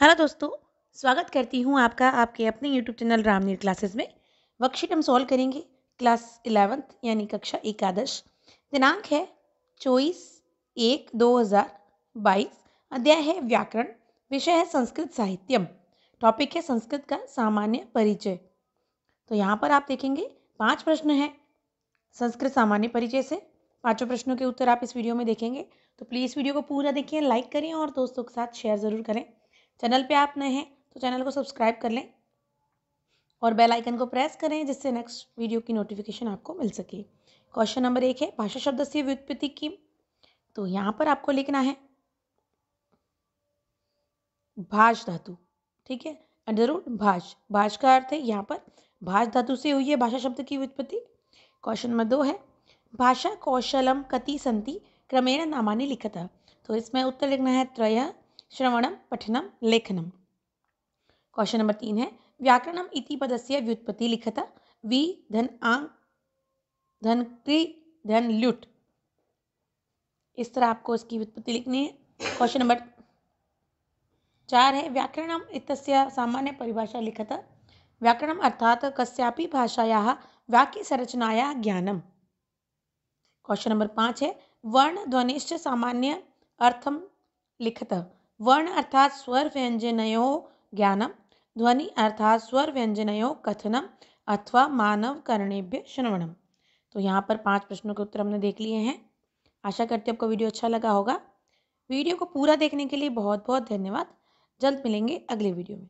hello दोस्तों स्वागत करती हूँ आपका आपके अपने यूट्यूब चैनल रामनीर क्लासेस में वर्कशीट हम सॉल्व करेंगे क्लास इलेवंथ यानी कक्षा एकादश दिनांक है चौबीस एक दो हज़ार बाईस अध्याय है व्याकरण विषय है संस्कृत साहित्यम टॉपिक है संस्कृत का सामान्य परिचय तो यहाँ पर आप देखेंगे पाँच प्रश्न हैं संस्कृत सामान्य परिचय से पाँचों प्रश्नों के उत्तर आप इस वीडियो में देखेंगे तो प्लीज़ वीडियो को पूरा देखिए लाइक करें और दोस्तों के साथ शेयर ज़रूर करें चैनल पे आप नए हैं तो चैनल को सब्सक्राइब कर लें और बेल आइकन को प्रेस करें जिससे नेक्स्ट वीडियो की नोटिफिकेशन आपको मिल सके क्वेश्चन नंबर एक है भाषा शब्द से व्युत्पत्ति की तो यहाँ पर आपको लिखना है भाष धातु ठीक है अंडरूट भाष भाष का अर्थ है यहाँ पर भाष धातु से हुई है भाषा शब्द की व्युत्पत्ति क्वेश्चन नंबर दो है भाषा कौशलम कति संति क्रमेण नामानी लिखता तो इसमें उत्तर लिखना है त्रय श्रवणम पठनम लेखनम क्वेश्चन नंबर तीन है व्याकरणम इति से व्युत्पत्ति लिखता वी धन आंग धन क्री धन ल्युट इस तरह आपको इसकी व्युत्पत्ति लिखनी है क्वेश्चन नंबर चार है व्याकरणम इत्यस्य सामान्य परिभाषा लिखत व्याकरणम अर्थात कस्यापि भाषाया वाक्य संरचनाया ज्ञानम क्वेश्चन नंबर पाँच है वर्ण ध्वनिश्च सामान्य अर्थम लिखत वर्ण अर्थात स्वर व्यंजनयो ज्ञानम ध्वनि अर्थात स्वर व्यंजनयो कथनम अथवा मानव कर्णेभ्य श्रवणम तो यहाँ पर पांच प्रश्नों के उत्तर हमने देख लिए हैं आशा करते आपको वीडियो अच्छा लगा होगा वीडियो को पूरा देखने के लिए बहुत बहुत धन्यवाद जल्द मिलेंगे अगले वीडियो में